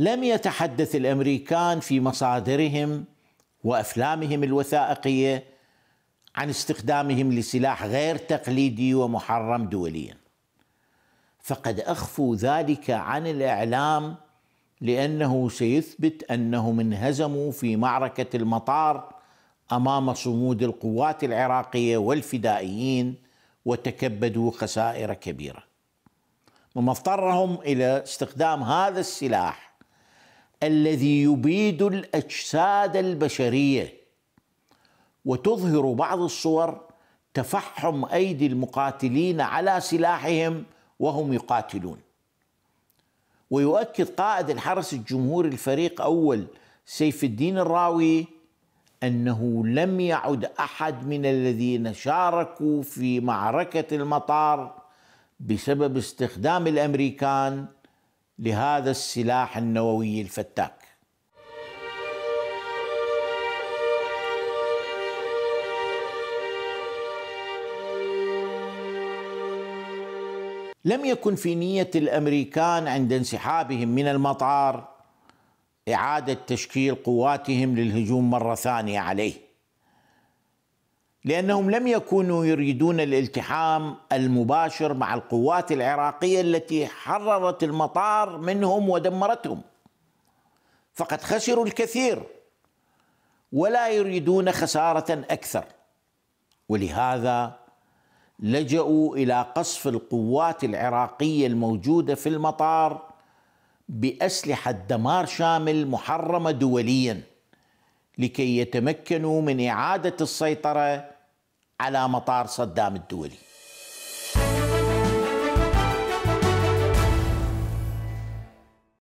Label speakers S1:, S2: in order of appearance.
S1: لم يتحدث الامريكان في مصادرهم وافلامهم الوثائقيه عن استخدامهم لسلاح غير تقليدي ومحرم دوليا فقد اخفوا ذلك عن الاعلام لانه سيثبت انهم انهزموا في معركه المطار امام صمود القوات العراقيه والفدائيين وتكبدوا خسائر كبيره ومضطرهم الى استخدام هذا السلاح الذي يبيد الاجساد البشريه وتظهر بعض الصور تفحم ايدي المقاتلين على سلاحهم وهم يقاتلون ويؤكد قائد الحرس الجمهوري الفريق اول سيف الدين الراوي انه لم يعد احد من الذين شاركوا في معركه المطار بسبب استخدام الامريكان لهذا السلاح النووي الفتاك لم يكن في نيه الامريكان عند انسحابهم من المطار اعاده تشكيل قواتهم للهجوم مره ثانيه عليه لانهم لم يكونوا يريدون الالتحام المباشر مع القوات العراقيه التي حررت المطار منهم ودمرتهم فقد خسروا الكثير ولا يريدون خساره اكثر ولهذا لجأوا الى قصف القوات العراقيه الموجوده في المطار باسلحه دمار شامل محرمه دوليا لكي يتمكنوا من إعادة السيطرة على مطار صدام الدولي